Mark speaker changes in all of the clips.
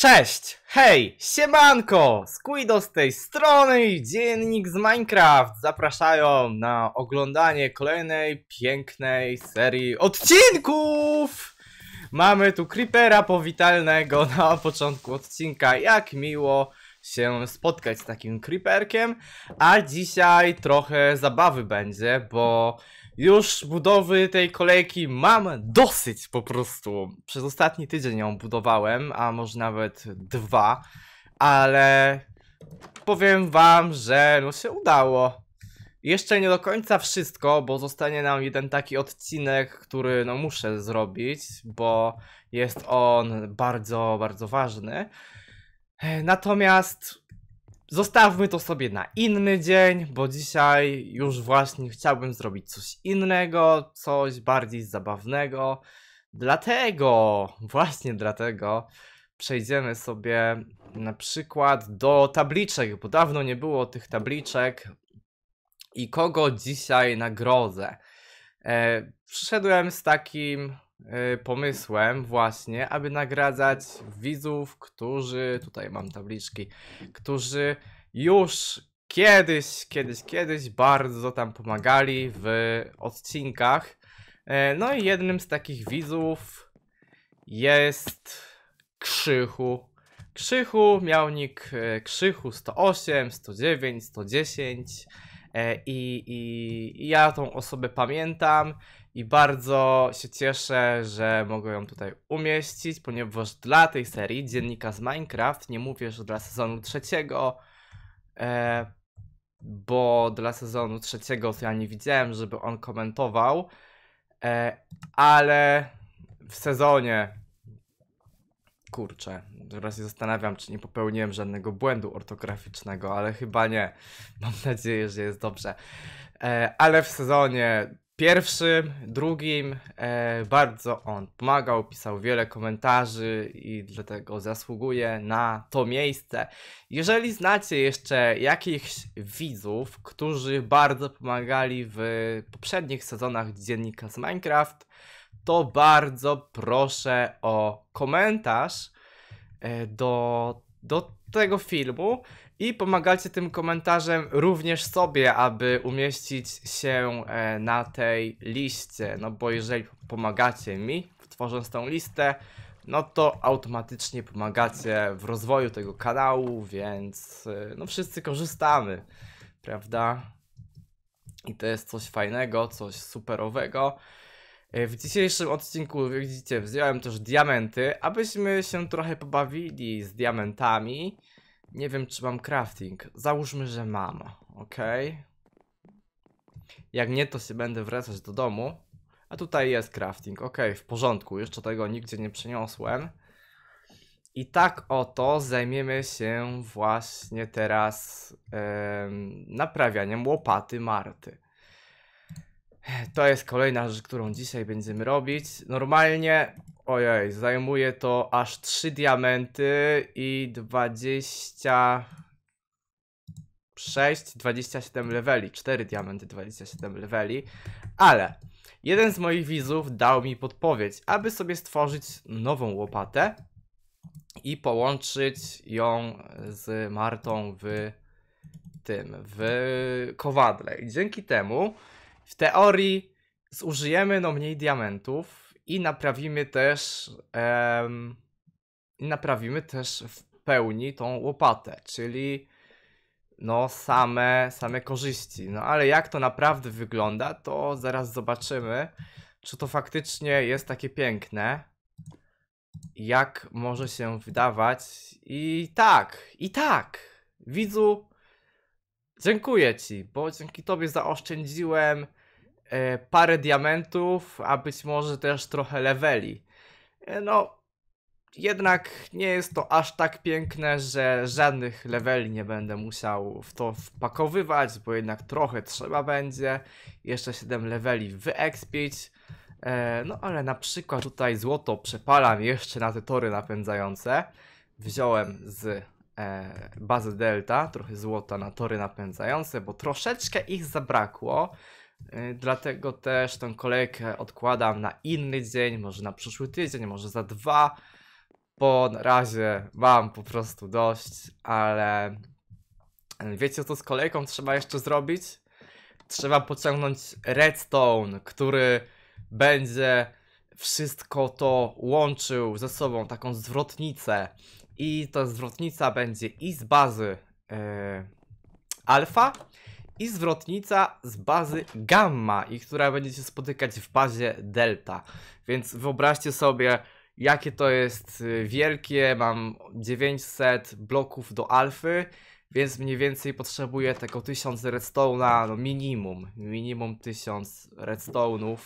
Speaker 1: Cześć! Hej! Siemanko! Squido z tej strony i Dziennik z Minecraft zapraszają na oglądanie kolejnej pięknej serii odcinków! Mamy tu Creepera powitalnego na początku odcinka. Jak miło się spotkać z takim Creeperkiem. A dzisiaj trochę zabawy będzie, bo już budowy tej kolejki mam dosyć po prostu. Przez ostatni tydzień ją budowałem, a może nawet dwa, ale powiem wam, że no się udało. Jeszcze nie do końca wszystko, bo zostanie nam jeden taki odcinek, który no muszę zrobić, bo jest on bardzo, bardzo ważny. Natomiast Zostawmy to sobie na inny dzień, bo dzisiaj już właśnie chciałbym zrobić coś innego, coś bardziej zabawnego. Dlatego, właśnie dlatego, przejdziemy sobie na przykład do tabliczek, bo dawno nie było tych tabliczek. I kogo dzisiaj nagrodzę? E, przyszedłem z takim Y, pomysłem właśnie, aby nagradzać widzów, którzy, tutaj mam tabliczki, którzy już kiedyś, kiedyś, kiedyś bardzo tam pomagali w odcinkach. Y, no i jednym z takich widzów jest Krzychu. Krzychu miał nick y, Krzychu 108, 109, 110 i, i, i ja tą osobę pamiętam i bardzo się cieszę, że mogę ją tutaj umieścić, ponieważ dla tej serii Dziennika z Minecraft, nie mówię, że dla sezonu trzeciego, e, bo dla sezonu trzeciego to ja nie widziałem, żeby on komentował, e, ale w sezonie kurczę, teraz się zastanawiam, czy nie popełniłem żadnego błędu ortograficznego, ale chyba nie. Mam nadzieję, że jest dobrze. E, ale w sezonie pierwszym, drugim e, bardzo on pomagał, pisał wiele komentarzy i dlatego zasługuje na to miejsce. Jeżeli znacie jeszcze jakichś widzów, którzy bardzo pomagali w poprzednich sezonach dziennika z Minecraft, to bardzo proszę o komentarz e, do, do tego filmu. I pomagajcie tym komentarzem również sobie, aby umieścić się e, na tej liście. No bo jeżeli pomagacie mi, tworząc tą listę, no to automatycznie pomagacie w rozwoju tego kanału, więc e, no wszyscy korzystamy, prawda? I to jest coś fajnego, coś superowego. E, w dzisiejszym odcinku, widzicie, wziąłem też diamenty, abyśmy się trochę pobawili z diamentami. Nie wiem, czy mam crafting. Załóżmy, że mam. Ok. Jak nie, to się będę wracać do domu. A tutaj jest crafting. Ok, w porządku. Jeszcze tego nigdzie nie przeniosłem. I tak oto zajmiemy się właśnie teraz yy, naprawianiem łopaty Marty. To jest kolejna rzecz, którą dzisiaj będziemy robić. Normalnie, ojej, zajmuje to aż 3 diamenty i 26, 27 leveli, 4 diamenty, 27 leveli, ale jeden z moich widzów dał mi podpowiedź, aby sobie stworzyć nową łopatę i połączyć ją z Martą w tym, w kowadle. I dzięki temu w teorii zużyjemy no mniej diamentów i naprawimy też em, naprawimy też w pełni tą łopatę, czyli no same, same korzyści. No ale jak to naprawdę wygląda, to zaraz zobaczymy, czy to faktycznie jest takie piękne, jak może się wydawać. I tak, i tak, widzu, dziękuję Ci, bo dzięki Tobie zaoszczędziłem E, parę diamentów, a być może też trochę leveli. E, no, jednak nie jest to aż tak piękne, że żadnych leveli nie będę musiał w to wpakowywać, bo jednak trochę trzeba będzie jeszcze 7 leveli wyekspić. E, no ale na przykład tutaj złoto przepalam jeszcze na te tory napędzające. Wziąłem z bazy Delta trochę złota na tory napędzające, bo troszeczkę ich zabrakło. E, dlatego też tą kolejkę odkładam na inny dzień, może na przyszły tydzień, może za dwa. Po razie mam po prostu dość, ale e, wiecie co z kolejką trzeba jeszcze zrobić? Trzeba pociągnąć redstone, który będzie wszystko to łączył ze sobą, taką zwrotnicę. I ta zwrotnica będzie i z bazy yy, alfa, i zwrotnica z bazy gamma i która będzie się spotykać w bazie delta. Więc wyobraźcie sobie, jakie to jest y, wielkie. Mam 900 bloków do alfy, więc mniej więcej potrzebuję tego 1000 redstone'a, no minimum, minimum 1000 redstone'ów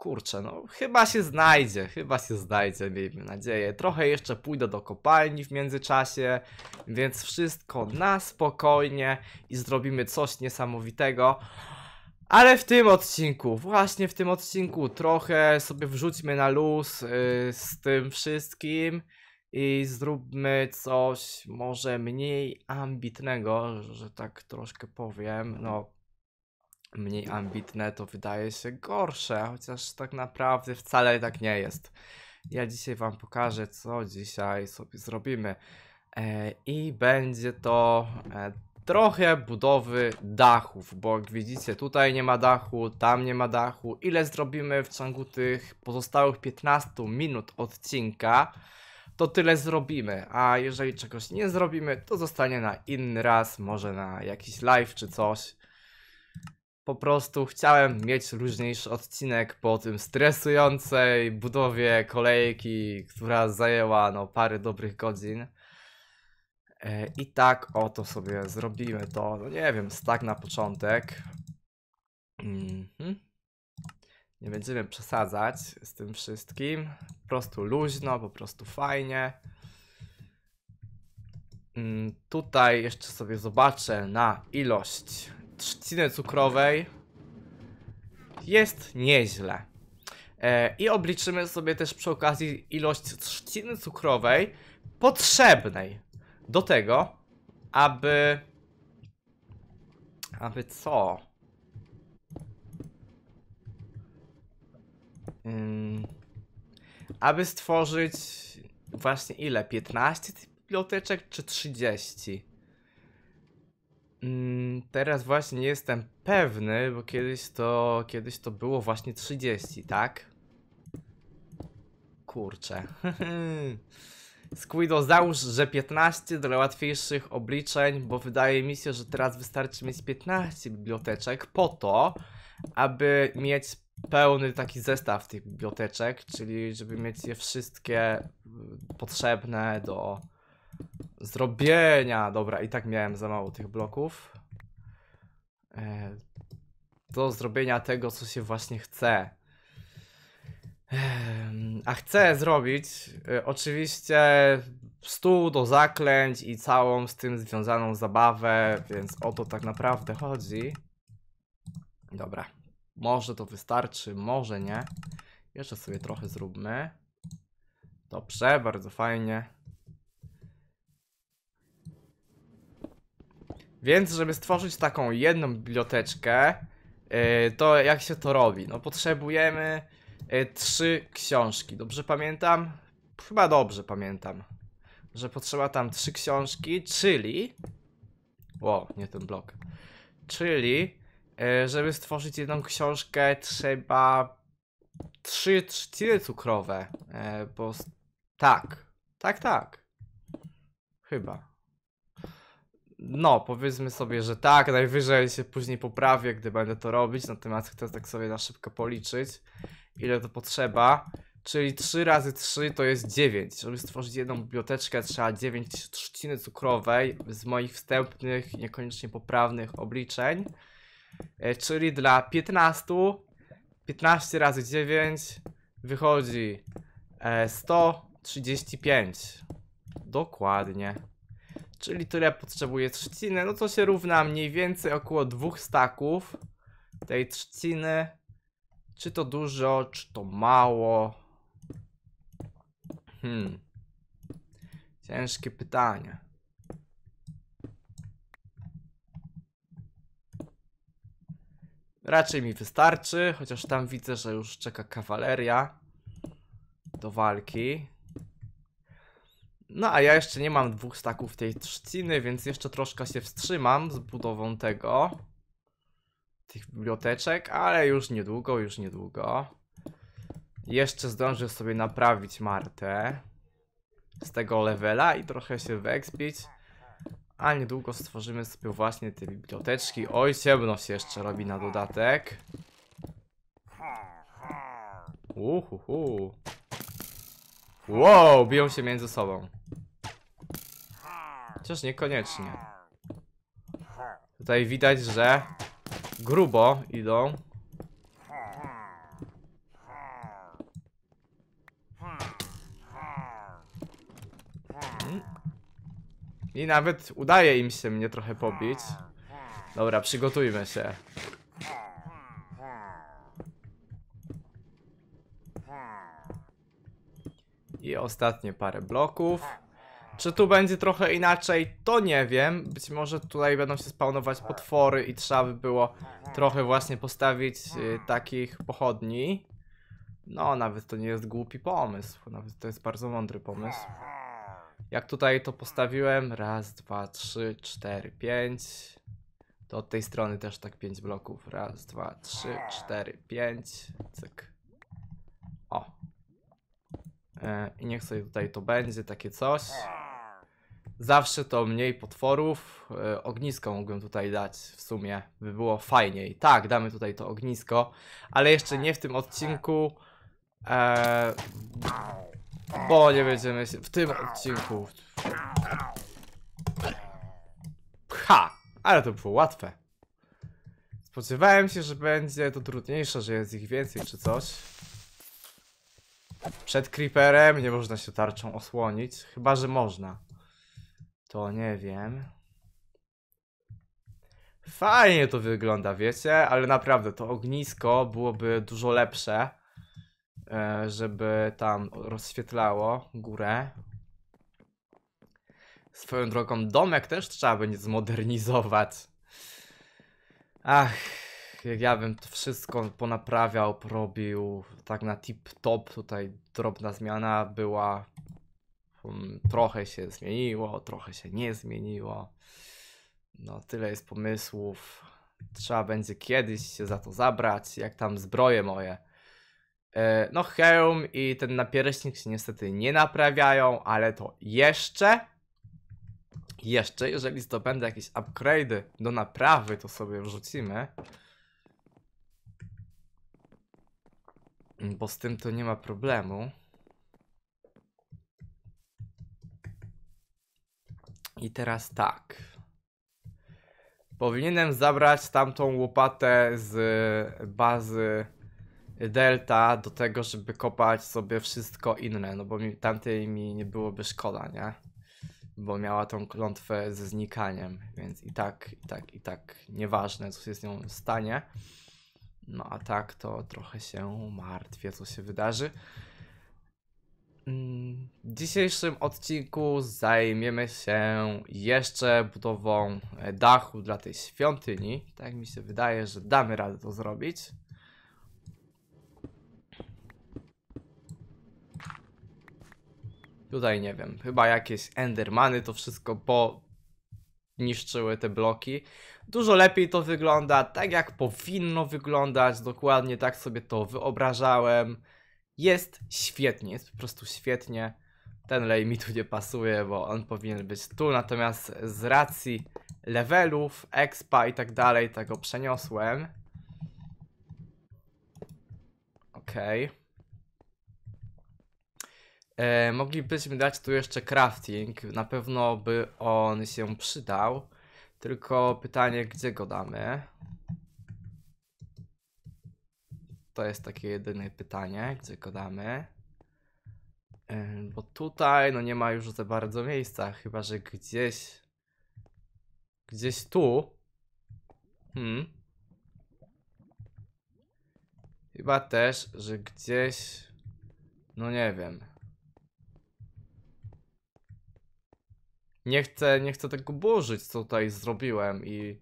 Speaker 1: Kurczę, no chyba się znajdzie, chyba się znajdzie, miejmy nadzieję. Trochę jeszcze pójdę do kopalni w międzyczasie, więc wszystko na spokojnie i zrobimy coś niesamowitego. Ale w tym odcinku, właśnie w tym odcinku trochę sobie wrzućmy na luz yy, z tym wszystkim i zróbmy coś może mniej ambitnego, że tak troszkę powiem, no mniej ambitne, to wydaje się gorsze, chociaż tak naprawdę wcale tak nie jest. Ja dzisiaj Wam pokażę, co dzisiaj sobie zrobimy. E, I będzie to e, trochę budowy dachów, bo jak widzicie, tutaj nie ma dachu, tam nie ma dachu. Ile zrobimy w ciągu tych pozostałych 15 minut odcinka, to tyle zrobimy. A jeżeli czegoś nie zrobimy, to zostanie na inny raz, może na jakiś live czy coś po prostu chciałem mieć luźniejszy odcinek po tym stresującej budowie kolejki, która zajęła no, parę dobrych godzin. E, I tak oto sobie zrobimy to, no nie wiem, tak na początek. Mm -hmm. Nie będziemy przesadzać z tym wszystkim. Po prostu luźno, po prostu fajnie. Mm, tutaj jeszcze sobie zobaczę na ilość trzcinę cukrowej jest nieźle. E, I obliczymy sobie też przy okazji ilość trzciny cukrowej potrzebnej do tego, aby... Aby co? Mm, aby stworzyć właśnie ile? 15 biblioteczek czy 30? Mm, teraz właśnie nie jestem pewny, bo kiedyś to, kiedyś to było właśnie 30, tak? Kurczę. Squido, załóż, że 15 dla łatwiejszych obliczeń, bo wydaje mi się, że teraz wystarczy mieć 15 biblioteczek po to, aby mieć pełny taki zestaw tych biblioteczek, czyli żeby mieć je wszystkie mm, potrzebne do, Zrobienia! Dobra, i tak miałem za mało tych bloków. E, do zrobienia tego, co się właśnie chce. A chcę zrobić e, oczywiście stół do zaklęć i całą z tym związaną zabawę, więc o to tak naprawdę chodzi. Dobra, może to wystarczy, może nie. Jeszcze sobie trochę zróbmy. Dobrze, bardzo fajnie. Więc, żeby stworzyć taką jedną biblioteczkę, e, to jak się to robi? No, potrzebujemy e, trzy książki. Dobrze pamiętam? Chyba dobrze pamiętam, że potrzeba tam trzy książki, czyli. Ło, nie ten blok. Czyli, e, żeby stworzyć jedną książkę, trzeba trzy trzciny cukrowe, bo tak, tak, tak. Chyba no, powiedzmy sobie, że tak, najwyżej się później poprawię, gdy będę to robić, natomiast chcę tak sobie na szybko policzyć, ile to potrzeba. Czyli 3 razy 3 to jest 9. Żeby stworzyć jedną biblioteczkę, trzeba 9 trzciny cukrowej z moich wstępnych, niekoniecznie poprawnych obliczeń. E, czyli dla 15, 15 razy 9 wychodzi 135. E, Dokładnie czyli tyle potrzebuję trzciny, no to się równa mniej więcej około dwóch staków tej trzciny. Czy to dużo, czy to mało? Hmm. Ciężkie pytanie. Raczej mi wystarczy, chociaż tam widzę, że już czeka kawaleria do walki. No a ja jeszcze nie mam dwóch staków tej trzciny, więc jeszcze troszkę się wstrzymam z budową tego. Tych biblioteczek, ale już niedługo, już niedługo. Jeszcze zdążę sobie naprawić Martę z tego levela i trochę się wekspić. A niedługo stworzymy sobie właśnie te biblioteczki. Oj, ciemno się jeszcze robi na dodatek. Uhuhu. Wow, biją się między sobą. Chociaż niekoniecznie. Tutaj widać, że grubo idą. I nawet udaje im się mnie trochę pobić. Dobra, przygotujmy się. I ostatnie parę bloków. Czy tu będzie trochę inaczej, to nie wiem. Być może tutaj będą się spawnować potwory i trzeba by było trochę właśnie postawić y, takich pochodni. No, nawet to nie jest głupi pomysł. Nawet to jest bardzo mądry pomysł. Jak tutaj to postawiłem? Raz, dwa, trzy, cztery, pięć. To od tej strony też tak pięć bloków. Raz, dwa, trzy, cztery, pięć. Cyk. O. E, I niech sobie tutaj to będzie, takie coś. Zawsze to mniej potworów. E, ognisko mógłbym tutaj dać w sumie, by było fajniej. Tak, damy tutaj to ognisko, ale jeszcze nie w tym odcinku. E, bo nie będziemy się... W tym odcinku... Ha! Ale to było łatwe. Spodziewałem się, że będzie to trudniejsze, że jest ich więcej czy coś. Przed creeperem nie można się tarczą osłonić, chyba że można. To nie wiem. Fajnie to wygląda, wiecie? Ale naprawdę, to ognisko byłoby dużo lepsze, e, żeby tam rozświetlało górę. Swoją drogą, domek też trzeba będzie zmodernizować. Ach, jak ja bym to wszystko ponaprawiał, porobił tak na tip-top, tutaj drobna zmiana była Trochę się zmieniło, trochę się nie zmieniło. No, tyle jest pomysłów. Trzeba będzie kiedyś się za to zabrać, jak tam zbroje moje. E, no, hełm i ten napierśnik się niestety nie naprawiają, ale to jeszcze. Jeszcze, jeżeli zdobędę jakieś upgrade'y do naprawy, to sobie wrzucimy. Bo z tym to nie ma problemu. I teraz tak. Powinienem zabrać tamtą łopatę z bazy Delta do tego, żeby kopać sobie wszystko inne, no bo mi, tamtej mi nie byłoby szkoda, nie? Bo miała tą klątwę ze znikaniem, więc i tak, i tak, i tak nieważne, co się z nią stanie. No a tak to trochę się martwię, co się wydarzy. W dzisiejszym odcinku zajmiemy się jeszcze budową e, dachu dla tej świątyni. Tak mi się wydaje, że damy radę to zrobić. Tutaj nie wiem, chyba jakieś endermany to wszystko po niszczyły te bloki. Dużo lepiej to wygląda, tak jak powinno wyglądać, dokładnie tak sobie to wyobrażałem. Jest świetnie, jest po prostu świetnie. Ten lej mi tu nie pasuje, bo on powinien być tu, natomiast z racji levelów, expa i tak dalej, tego przeniosłem. Okej. Okay. E, moglibyśmy dać tu jeszcze crafting, na pewno by on się przydał. Tylko pytanie, gdzie go damy? To jest takie jedyne pytanie, gdzie go damy. E, bo tutaj no nie ma już za bardzo miejsca, chyba że gdzieś. Gdzieś tu. Hmm. Chyba też, że gdzieś. No nie wiem. Nie chcę, nie chcę tego burzyć, co tutaj zrobiłem i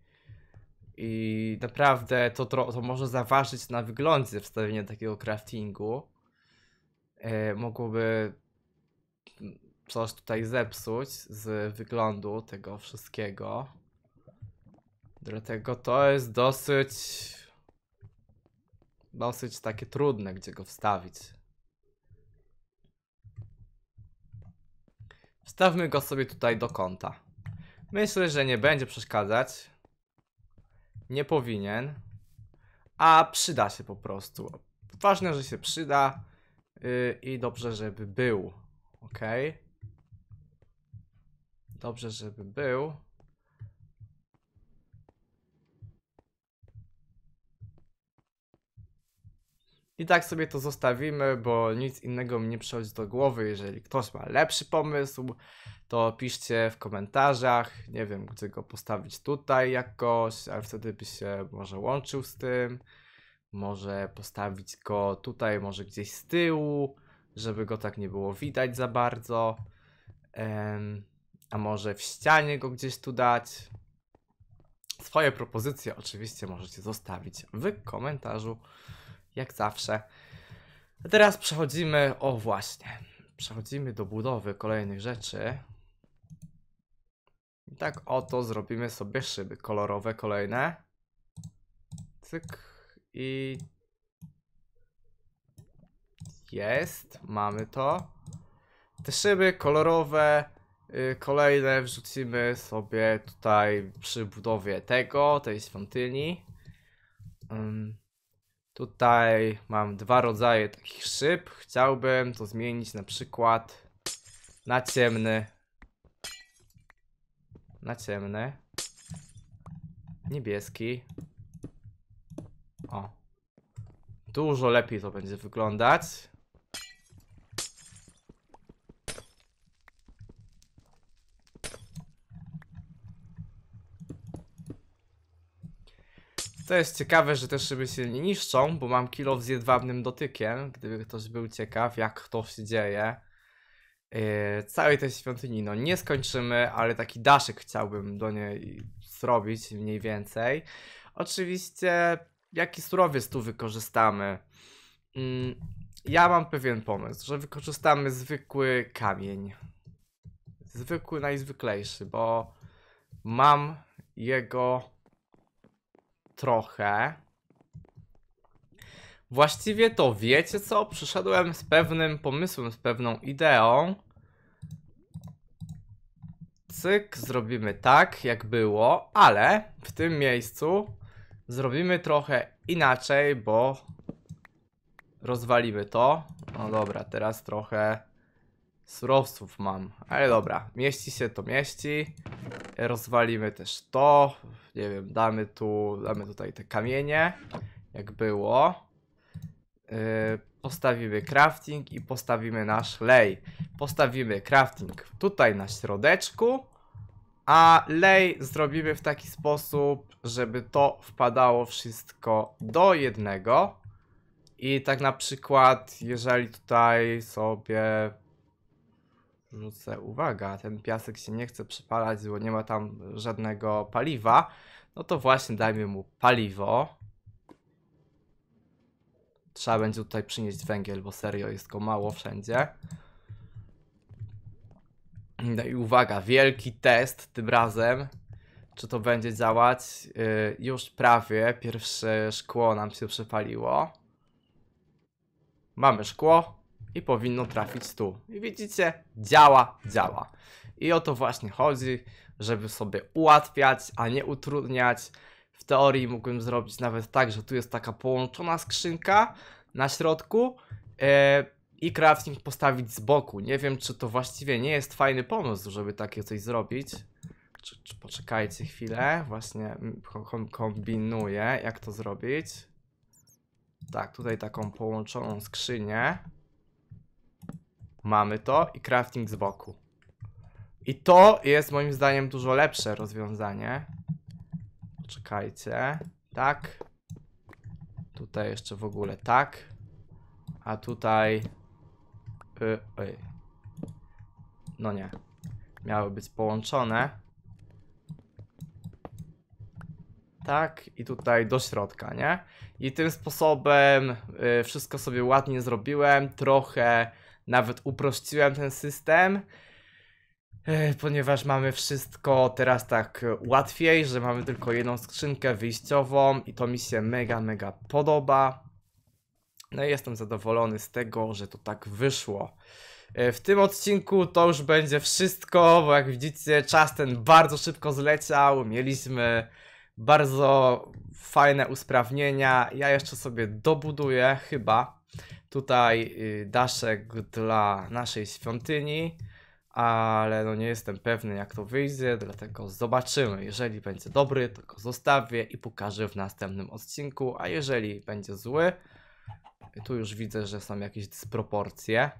Speaker 1: i naprawdę to, to może zaważyć na wyglądzie wstawienia takiego craftingu. Yy, mogłoby coś tutaj zepsuć z wyglądu tego wszystkiego. Dlatego to jest dosyć... Dosyć takie trudne, gdzie go wstawić. Wstawmy go sobie tutaj do kąta. Myślę, że nie będzie przeszkadzać nie powinien, a przyda się po prostu. Ważne, że się przyda yy, i dobrze, żeby był. Ok? Dobrze, żeby był. I tak sobie to zostawimy, bo nic innego mi nie przychodzi do głowy. Jeżeli ktoś ma lepszy pomysł, to piszcie w komentarzach. Nie wiem, gdzie go postawić tutaj jakoś, ale wtedy by się może łączył z tym. Może postawić go tutaj, może gdzieś z tyłu, żeby go tak nie było widać za bardzo. Um, a może w ścianie go gdzieś tu dać. Swoje propozycje oczywiście możecie zostawić w komentarzu jak zawsze. A teraz przechodzimy, o właśnie, przechodzimy do budowy kolejnych rzeczy. I tak oto zrobimy sobie szyby kolorowe kolejne. Cyk i... Jest, mamy to. Te szyby kolorowe yy, kolejne wrzucimy sobie tutaj przy budowie tego, tej świątyni. Um. Tutaj mam dwa rodzaje takich szyb. Chciałbym to zmienić na przykład na ciemny. Na ciemny. Niebieski. O. Dużo lepiej to będzie wyglądać. To jest ciekawe, że te szyby się nie niszczą, bo mam kilo z jedwabnym dotykiem, gdyby ktoś był ciekaw, jak to się dzieje. Yy, całej tej świątyni, no nie skończymy, ale taki daszek chciałbym do niej zrobić mniej więcej. Oczywiście, jaki surowiec tu wykorzystamy? Yy, ja mam pewien pomysł, że wykorzystamy zwykły kamień. Zwykły, najzwyklejszy, bo mam jego trochę. Właściwie to wiecie co? Przyszedłem z pewnym pomysłem, z pewną ideą. Cyk, zrobimy tak, jak było, ale w tym miejscu zrobimy trochę inaczej, bo rozwalimy to. No dobra, teraz trochę Surowców mam, ale dobra, mieści się to mieści Rozwalimy też to Nie wiem, damy tu, damy tutaj te kamienie Jak było yy, Postawimy crafting i postawimy nasz lej Postawimy crafting tutaj na środeczku A lej zrobimy w taki sposób, żeby to wpadało wszystko do jednego I tak na przykład, jeżeli tutaj sobie Rzucę, uwaga, ten piasek się nie chce przypalać, bo nie ma tam żadnego paliwa. No to właśnie dajmy mu paliwo. Trzeba będzie tutaj przynieść węgiel, bo serio jest go mało wszędzie. No i uwaga, wielki test tym razem. Czy to będzie działać? Yy, już prawie. Pierwsze szkło nam się przypaliło. Mamy szkło i powinno trafić tu. I widzicie, działa, działa. I o to właśnie chodzi, żeby sobie ułatwiać, a nie utrudniać. W teorii mógłbym zrobić nawet tak, że tu jest taka połączona skrzynka na środku yy, i crafting postawić z boku. Nie wiem, czy to właściwie nie jest fajny pomysł, żeby takie coś zrobić. Czy, czy poczekajcie chwilę, właśnie kombinuję, jak to zrobić. Tak, tutaj taką połączoną skrzynię. Mamy to i crafting z boku. I to jest moim zdaniem dużo lepsze rozwiązanie. Poczekajcie. Tak. Tutaj jeszcze w ogóle tak. A tutaj... Yy, No nie. Miały być połączone. tak i tutaj do środka, nie? I tym sposobem y, wszystko sobie ładnie zrobiłem, trochę nawet uprościłem ten system, e, ponieważ mamy wszystko teraz tak łatwiej, że mamy tylko jedną skrzynkę wyjściową i to mi się mega, mega podoba. No i jestem zadowolony z tego, że to tak wyszło. E, w tym odcinku to już będzie wszystko, bo jak widzicie czas ten bardzo szybko zleciał, mieliśmy bardzo fajne usprawnienia, ja jeszcze sobie dobuduję chyba Tutaj y, daszek dla naszej świątyni, ale no nie jestem pewny jak to wyjdzie, dlatego zobaczymy. Jeżeli będzie dobry, to go zostawię i pokażę w następnym odcinku, a jeżeli będzie zły, tu już widzę, że są jakieś dysproporcje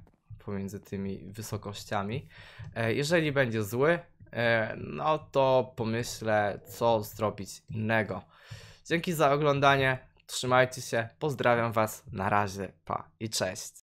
Speaker 1: pomiędzy tymi wysokościami. E, jeżeli będzie zły, e, no to pomyślę, co zrobić innego. Dzięki za oglądanie. Trzymajcie się, pozdrawiam Was, na razie, pa i cześć.